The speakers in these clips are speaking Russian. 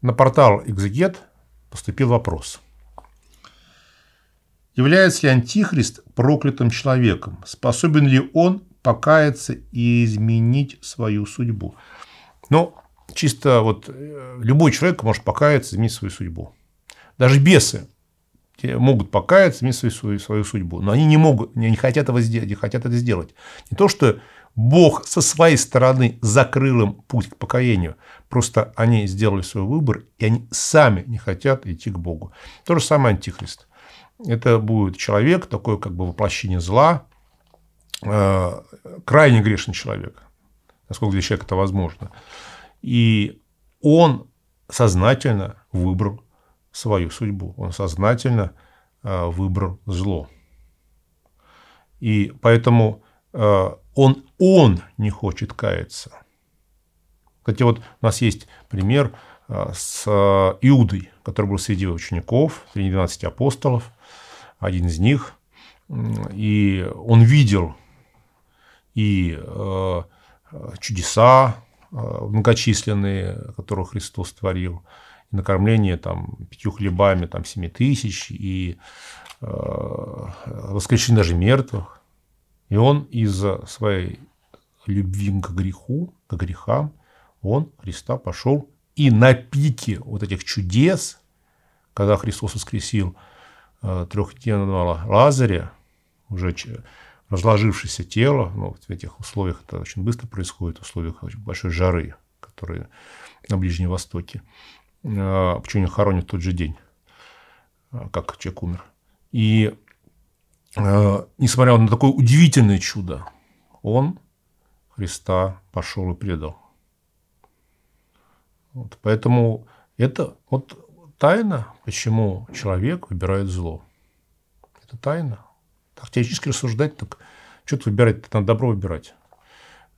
На портал «Экзегет» e поступил вопрос. Является ли Антихрист проклятым человеком? Способен ли он покаяться и изменить свою судьбу? Ну, чисто вот э, любой человек может покаяться, и изменить свою судьбу. Даже бесы могут покаяться, и изменить свою, свою, свою судьбу. Но они не могут, не хотят, этого сделать, не хотят это сделать. Не то, что Бог со своей стороны закрыл им путь к покаянию. Просто они сделали свой выбор, и они сами не хотят идти к Богу. То же самое антихрист. Это будет человек, такое как бы воплощение зла, э, крайне грешный человек, насколько для человека это возможно. И он сознательно выбрал свою судьбу, он сознательно э, выбрал зло. И поэтому э, он, он не хочет каяться. Кстати, вот у нас есть пример а, с а, Иудой, который был среди учеников, среди 12 апостолов, один из них. И он видел и а, чудеса многочисленные, которые Христос творил, и накормление там, пятью хлебами там, семи тысяч, и воскрешение даже мертвых. И он из-за своей любви к греху, к грехам, он, Христа, пошел и на пике вот этих чудес, когда Христос воскресил э, трехдневного Лазаря, уже разложившееся тело, ну, в этих условиях это очень быстро происходит, в условиях очень большой жары, которые на Ближнем Востоке. Э, почему не хоронят в тот же день, э, как человек умер. И Э, несмотря на такое удивительное чудо, он Христа пошел и предал. Вот, поэтому это вот тайна, почему человек выбирает зло. Это тайна. Так теоретически рассуждать, так что-то выбирать, надо добро выбирать.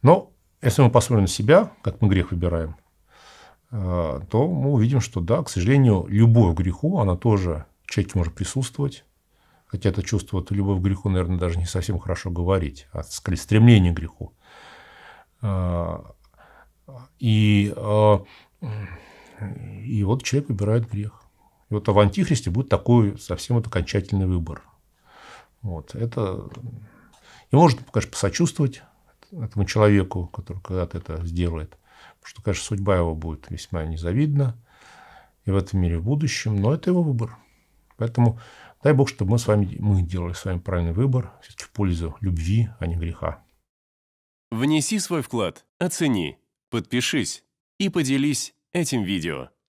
Но если мы посмотрим на себя, как мы грех выбираем, э, то мы увидим, что да, к сожалению, любовь к греху, она тоже в человеке может присутствовать. Хотя это чувство, то любовь к греху, наверное, даже не совсем хорошо говорить, а скорее стремление к греху. А, и, а, и вот человек выбирает грех. И вот в Антихристе будет такой совсем вот окончательный выбор. Вот, это... И можно, конечно, посочувствовать этому человеку, который когда-то это сделает. Потому что, конечно, судьба его будет весьма незавидна и в этом мире в будущем, но это его выбор. Поэтому дай Бог, чтобы мы с вами мы делали с вами правильный выбор, все-таки в пользу любви, а не греха. Внеси свой вклад, оцени, подпишись и поделись этим видео.